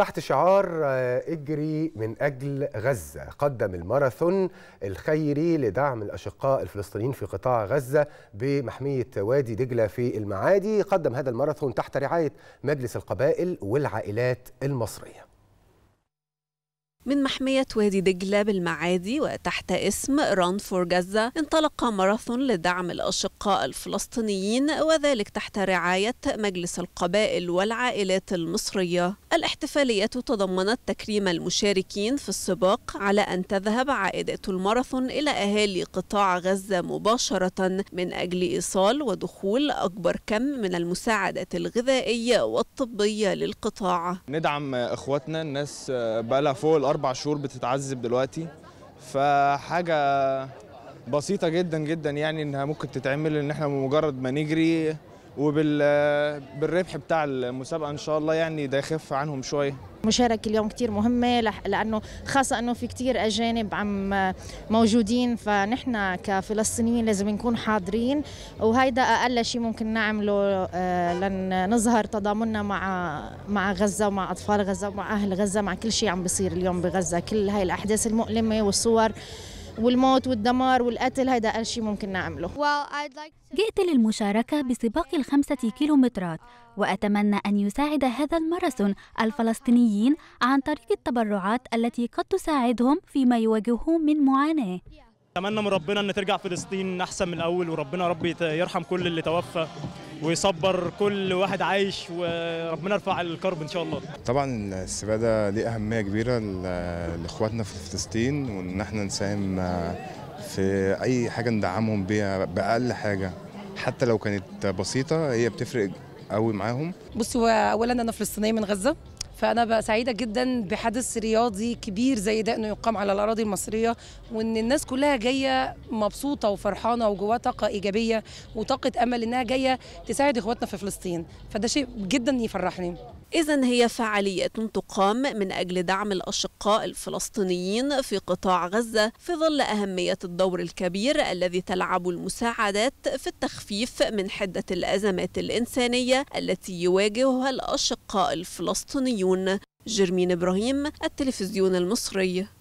تحت شعار آه، اجري من اجل غزه قدم الماراثون الخيري لدعم الاشقاء الفلسطينيين في قطاع غزه بمحميه وادي دجله في المعادي قدم هذا الماراثون تحت رعايه مجلس القبائل والعائلات المصريه من محمية وادي دجلة بالمعادي وتحت اسم ران فور جزة انطلق ماراثون لدعم الأشقاء الفلسطينيين وذلك تحت رعاية مجلس القبائل والعائلات المصرية الاحتفالية تضمنت تكريم المشاركين في السباق على أن تذهب عائدات الماراثون إلى أهالي قطاع غزة مباشرة من أجل إيصال ودخول أكبر كم من المساعدات الغذائية والطبية للقطاع ندعم إخواتنا الناس بلا فوق اربع شهور بتتعذب دلوقتي فحاجه بسيطه جدا جدا يعني انها ممكن تتعمل ان احنا بمجرد ما نجري وبالربح بتاع المسابقه ان شاء الله يعني ده يخف عنهم شويه مشاركة اليوم كتير مهمة لأنه خاصة أنه في كتير أجانب عم موجودين فنحن كفلسطينيين لازم نكون حاضرين وهيدا أقل شيء ممكن نعمله آه، لنظهر تضامننا مع مع غزة ومع أطفال غزة ومع أهل غزة مع كل شيء عم بيصير اليوم بغزة كل هاي الأحداث المؤلمة والصور والموت والدمار والقتل هذا أقل شيء ممكن نعمله جئت للمشاركة بسباق الخمسة كيلومترات وأتمنى أن يساعد هذا الماراثون الفلسطينيين عن طريق التبرعات التي قد تساعدهم فيما يواجهون من معاناة أتمنى من ربنا أن ترجع فلسطين أحسن من الأول وربنا ربي يرحم كل اللي توفى ويصبر كل واحد عايش وربنا يرفع الكرب ان شاء الله طبعا السباق ده ليه اهميه كبيره لاخواتنا في فلسطين وان احنا نساهم آه، في اي حاجه ندعمهم بيها باقل حاجه حتى لو كانت بسيطه هي بتفرق قوي معاهم بصوا اولا انا فلسطينيه من غزه فانا بقى سعيده جدا بحدث رياضي كبير زي ده انه يقام على الاراضي المصريه وان الناس كلها جايه مبسوطه وفرحانه وجواها طاقه ايجابيه وطاقه امل انها جايه تساعد اخواتنا في فلسطين فده شيء جدا يفرحني إذا هي فعاليات تقام من أجل دعم الأشقاء الفلسطينيين في قطاع غزة في ظل أهمية الدور الكبير الذي تلعب المساعدات في التخفيف من حدة الأزمات الإنسانية التي يواجهها الأشقاء الفلسطينيون جرمين إبراهيم التلفزيون المصري